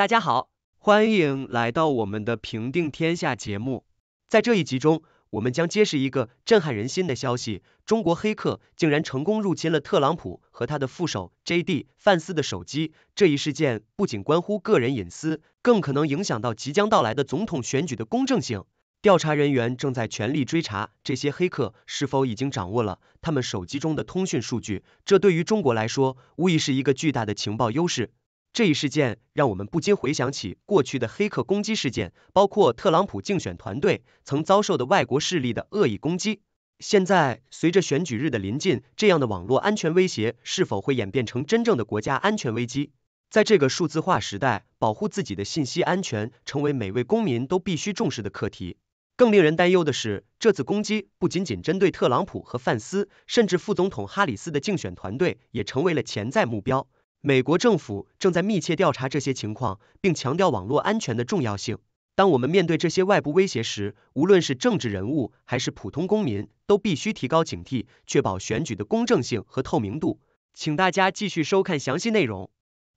大家好，欢迎来到我们的《平定天下》节目。在这一集中，我们将揭示一个震撼人心的消息：中国黑客竟然成功入侵了特朗普和他的副手 J.D. 范斯的手机。这一事件不仅关乎个人隐私，更可能影响到即将到来的总统选举的公正性。调查人员正在全力追查这些黑客是否已经掌握了他们手机中的通讯数据。这对于中国来说，无疑是一个巨大的情报优势。这一事件让我们不禁回想起过去的黑客攻击事件，包括特朗普竞选团队曾遭受的外国势力的恶意攻击。现在，随着选举日的临近，这样的网络安全威胁是否会演变成真正的国家安全危机？在这个数字化时代，保护自己的信息安全成为每位公民都必须重视的课题。更令人担忧的是，这次攻击不仅仅针对特朗普和范斯，甚至副总统哈里斯的竞选团队也成为了潜在目标。美国政府正在密切调查这些情况，并强调网络安全的重要性。当我们面对这些外部威胁时，无论是政治人物还是普通公民，都必须提高警惕，确保选举的公正性和透明度。请大家继续收看详细内容。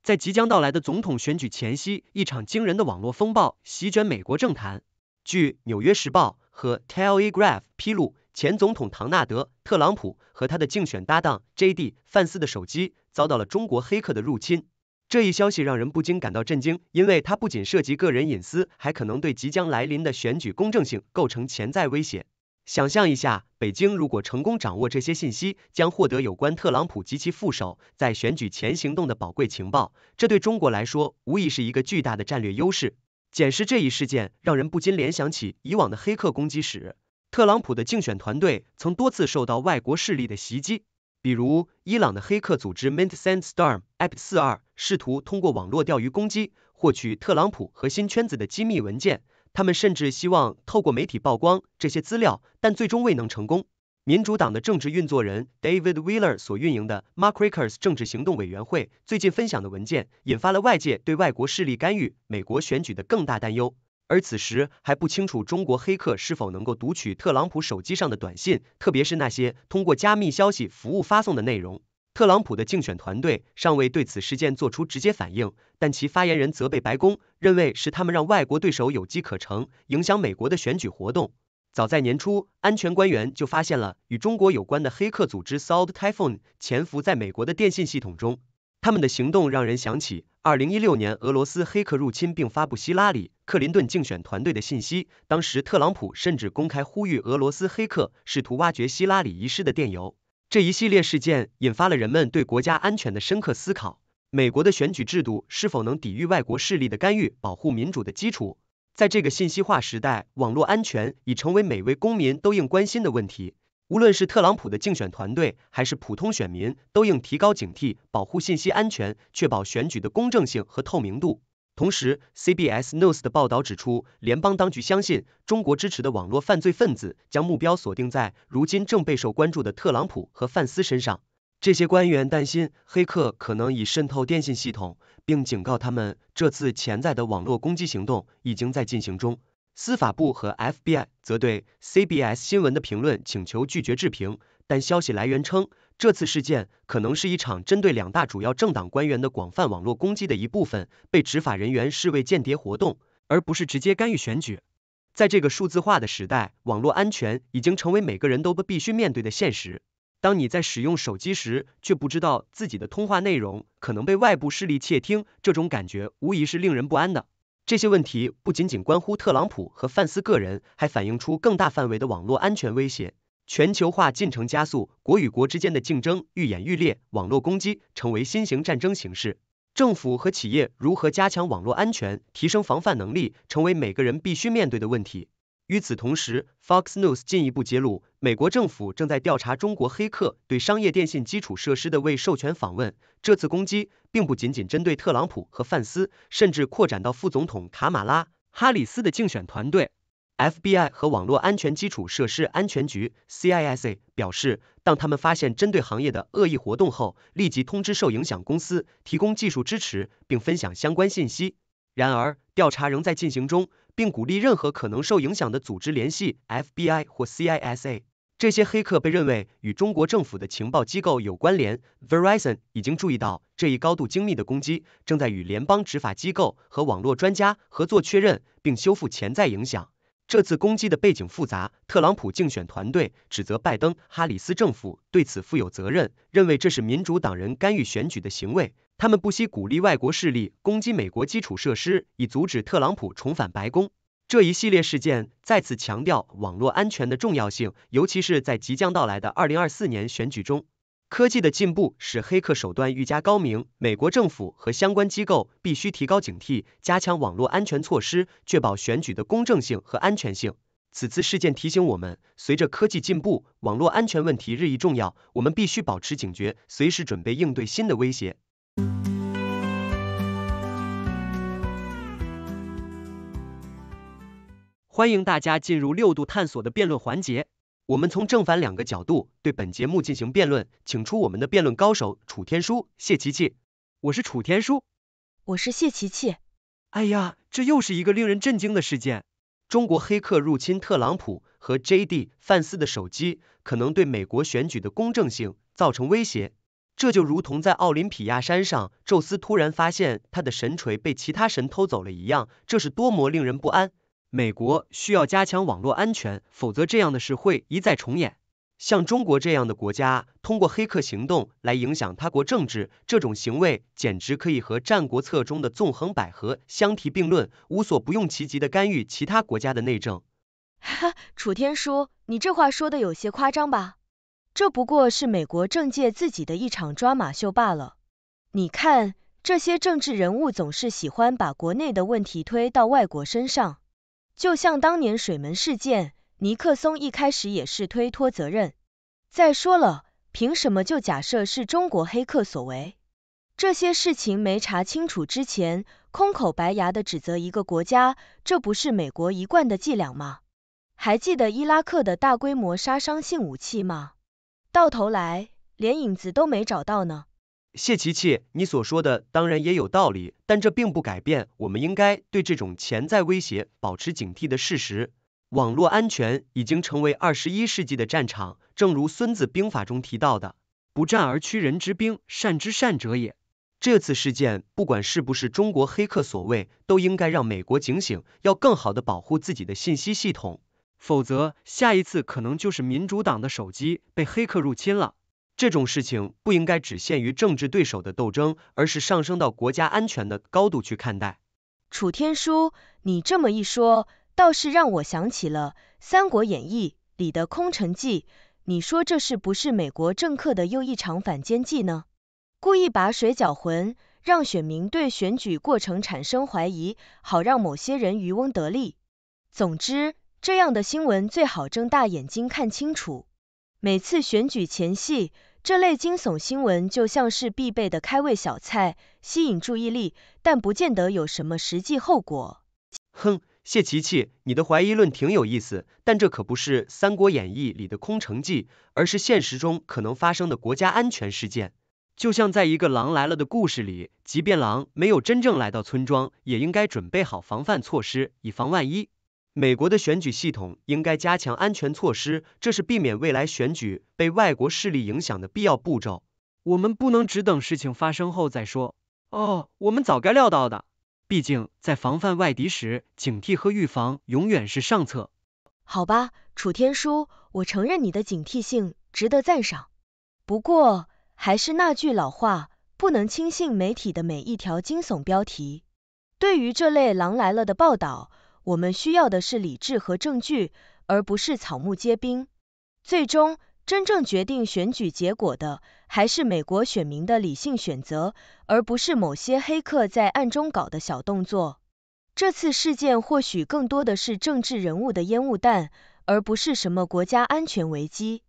在即将到来的总统选举前夕，一场惊人的网络风暴席卷美国政坛。据《纽约时报》和《Telegraph》披露，前总统唐纳德·特朗普和他的竞选搭档 J.D. 范斯的手机。遭到了中国黑客的入侵，这一消息让人不禁感到震惊，因为它不仅涉及个人隐私，还可能对即将来临的选举公正性构成潜在威胁。想象一下，北京如果成功掌握这些信息，将获得有关特朗普及其副手在选举前行动的宝贵情报，这对中国来说无疑是一个巨大的战略优势。检视这一事件，让人不禁联想起以往的黑客攻击史。特朗普的竞选团队曾多次受到外国势力的袭击。比如，伊朗的黑客组织 m i n t s a n d Storm App42 试图通过网络钓鱼攻击获取特朗普核心圈子的机密文件，他们甚至希望透过媒体曝光这些资料，但最终未能成功。民主党的政治运作人 David Wheeler 所运营的 m a r i u e e r s 政治行动委员会最近分享的文件，引发了外界对外国势力干预美国选举的更大担忧。而此时还不清楚中国黑客是否能够读取特朗普手机上的短信，特别是那些通过加密消息服务发送的内容。特朗普的竞选团队尚未对此事件做出直接反应，但其发言人责备白宫，认为是他们让外国对手有机可乘，影响美国的选举活动。早在年初，安全官员就发现了与中国有关的黑客组织 s o l t h Typhoon 潜伏在美国的电信系统中。他们的行动让人想起二零一六年俄罗斯黑客入侵并发布希拉里·克林顿竞选团队的信息。当时，特朗普甚至公开呼吁俄罗斯黑客试图挖掘希拉里遗失的电邮。这一系列事件引发了人们对国家安全的深刻思考：美国的选举制度是否能抵御外国势力的干预，保护民主的基础？在这个信息化时代，网络安全已成为每位公民都应关心的问题。无论是特朗普的竞选团队还是普通选民，都应提高警惕，保护信息安全，确保选举的公正性和透明度。同时，CBS News 的报道指出，联邦当局相信中国支持的网络犯罪分子将目标锁定在如今正备受关注的特朗普和范斯身上。这些官员担心黑客可能已渗透电信系统，并警告他们，这次潜在的网络攻击行动已经在进行中。司法部和 FBI 则对 CBS 新闻的评论请求拒绝置评，但消息来源称，这次事件可能是一场针对两大主要政党官员的广泛网络攻击的一部分，被执法人员视为间谍活动，而不是直接干预选举。在这个数字化的时代，网络安全已经成为每个人都必须面对的现实。当你在使用手机时，却不知道自己的通话内容可能被外部势力窃听，这种感觉无疑是令人不安的。这些问题不仅仅关乎特朗普和范斯个人，还反映出更大范围的网络安全威胁。全球化进程加速，国与国之间的竞争愈演愈烈，网络攻击成为新型战争形式。政府和企业如何加强网络安全、提升防范能力，成为每个人必须面对的问题。与此同时，Fox News 进一步揭露，美国政府正在调查中国黑客对商业电信基础设施的未授权访问。这次攻击并不仅仅针对特朗普和范斯，甚至扩展到副总统卡马拉·哈里斯的竞选团队。FBI 和网络安全基础设施安全局 （CISA） 表示，当他们发现针对行业的恶意活动后，立即通知受影响公司，提供技术支持，并分享相关信息。然而，调查仍在进行中。并鼓励任何可能受影响的组织联系 FBI 或 CISA。这些黑客被认为与中国政府的情报机构有关联。Verizon 已经注意到这一高度精密的攻击，正在与联邦执法机构和网络专家合作确认并修复潜在影响。这次攻击的背景复杂，特朗普竞选团队指责拜登哈里斯政府对此负有责任，认为这是民主党人干预选举的行为。他们不惜鼓励外国势力攻击美国基础设施，以阻止特朗普重返白宫。这一系列事件再次强调网络安全的重要性，尤其是在即将到来的二零二四年选举中。科技的进步使黑客手段愈加高明，美国政府和相关机构必须提高警惕，加强网络安全措施，确保选举的公正性和安全性。此次事件提醒我们，随着科技进步，网络安全问题日益重要，我们必须保持警觉，随时准备应对新的威胁。欢迎大家进入六度探索的辩论环节。我们从正反两个角度对本节目进行辩论，请出我们的辩论高手楚天舒、谢琪琪。我是楚天舒，我是谢琪琪。哎呀，这又是一个令人震惊的事件！中国黑客入侵特朗普和 J.D. 范斯的手机，可能对美国选举的公正性造成威胁。这就如同在奥林匹亚山上，宙斯突然发现他的神锤被其他神偷走了一样，这是多么令人不安！美国需要加强网络安全，否则这样的事会一再重演。像中国这样的国家，通过黑客行动来影响他国政治，这种行为简直可以和《战国策》中的纵横捭阖相提并论，无所不用其极的干预其他国家的内政。哈哈，楚天舒，你这话说的有些夸张吧？这不过是美国政界自己的一场抓马秀罢了。你看，这些政治人物总是喜欢把国内的问题推到外国身上。就像当年水门事件，尼克松一开始也是推脱责任。再说了，凭什么就假设是中国黑客所为？这些事情没查清楚之前，空口白牙的指责一个国家，这不是美国一贯的伎俩吗？还记得伊拉克的大规模杀伤性武器吗？到头来，连影子都没找到呢。谢琪琪，你所说的当然也有道理，但这并不改变我们应该对这种潜在威胁保持警惕的事实。网络安全已经成为二十一世纪的战场，正如《孙子兵法》中提到的“不战而屈人之兵，善之善者也”。这次事件，不管是不是中国黑客所为，都应该让美国警醒，要更好的保护自己的信息系统，否则下一次可能就是民主党的手机被黑客入侵了。这种事情不应该只限于政治对手的斗争，而是上升到国家安全的高度去看待。楚天舒，你这么一说，倒是让我想起了《三国演义》里的空城计。你说这是不是美国政客的又一场反间计呢？故意把水搅浑，让选民对选举过程产生怀疑，好让某些人渔翁得利。总之，这样的新闻最好睁大眼睛看清楚。每次选举前夕，这类惊悚新闻就像是必备的开胃小菜，吸引注意力，但不见得有什么实际后果。哼，谢琪琪，你的怀疑论挺有意思，但这可不是《三国演义》里的空城计，而是现实中可能发生的国家安全事件。就像在一个狼来了的故事里，即便狼没有真正来到村庄，也应该准备好防范措施，以防万一。美国的选举系统应该加强安全措施，这是避免未来选举被外国势力影响的必要步骤。我们不能只等事情发生后再说。哦，我们早该料到的。毕竟在防范外敌时，警惕和预防永远是上策。好吧，楚天舒，我承认你的警惕性值得赞赏。不过还是那句老话，不能轻信媒体的每一条惊悚标题。对于这类“狼来了”的报道。我们需要的是理智和证据，而不是草木皆兵。最终，真正决定选举结果的还是美国选民的理性选择，而不是某些黑客在暗中搞的小动作。这次事件或许更多的是政治人物的烟雾弹，而不是什么国家安全危机。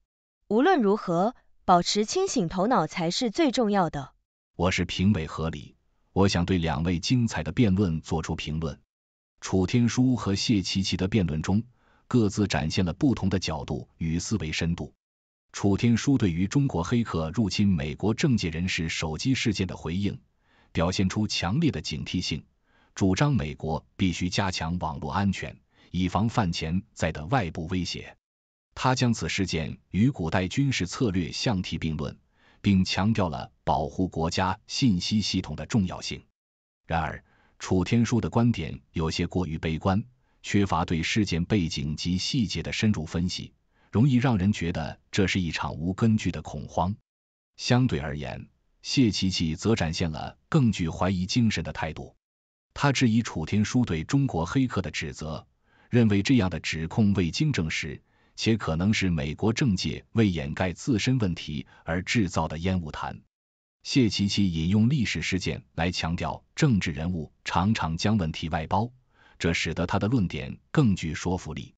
无论如何，保持清醒头脑才是最重要的。我是评委何理，我想对两位精彩的辩论做出评论。楚天舒和谢琪琪的辩论中，各自展现了不同的角度与思维深度。楚天舒对于中国黑客入侵美国政界人士手机事件的回应，表现出强烈的警惕性，主张美国必须加强网络安全，以防范潜在的外部威胁。他将此事件与古代军事策略相提并论，并强调了保护国家信息系统的重要性。然而，楚天舒的观点有些过于悲观，缺乏对事件背景及细节的深入分析，容易让人觉得这是一场无根据的恐慌。相对而言，谢琪琪则展现了更具怀疑精神的态度。他质疑楚天舒对中国黑客的指责，认为这样的指控未经证实，且可能是美国政界为掩盖自身问题而制造的烟雾弹。谢琪琪引用历史事件来强调，政治人物常常将问题外包，这使得他的论点更具说服力。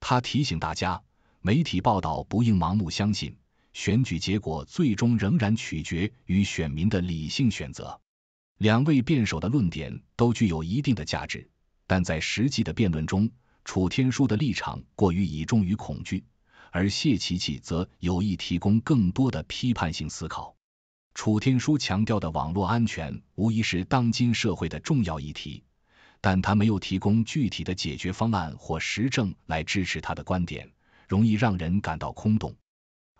他提醒大家，媒体报道不应盲目相信，选举结果最终仍然取决于选民的理性选择。两位辩手的论点都具有一定的价值，但在实际的辩论中，楚天舒的立场过于倚重于恐惧，而谢琪琪则有意提供更多的批判性思考。楚天舒强调的网络安全无疑是当今社会的重要议题，但他没有提供具体的解决方案或实证来支持他的观点，容易让人感到空洞。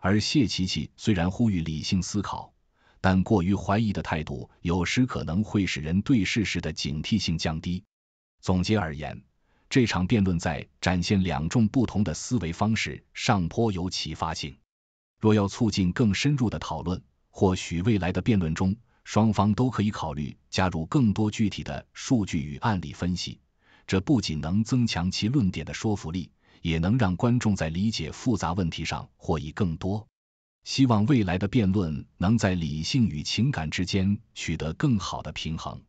而谢琪琪虽然呼吁理性思考，但过于怀疑的态度有时可能会使人对事实的警惕性降低。总结而言，这场辩论在展现两种不同的思维方式上颇有启发性。若要促进更深入的讨论，或许未来的辩论中，双方都可以考虑加入更多具体的数据与案例分析，这不仅能增强其论点的说服力，也能让观众在理解复杂问题上获益更多。希望未来的辩论能在理性与情感之间取得更好的平衡。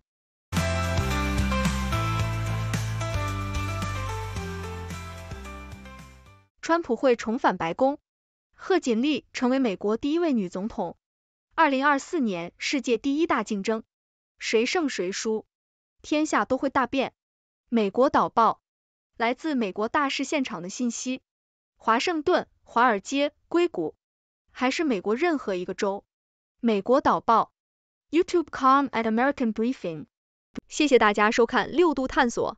川普会重返白宫，贺锦丽成为美国第一位女总统。二零二四年，世界第一大竞争，谁胜谁输，天下都会大变。美国导报，来自美国大事现场的信息，华盛顿、华尔街、硅谷，还是美国任何一个州。美国导报，YouTube.com at American Briefing。谢谢大家收看六度探索。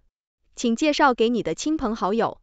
请介绍给你的亲朋好友。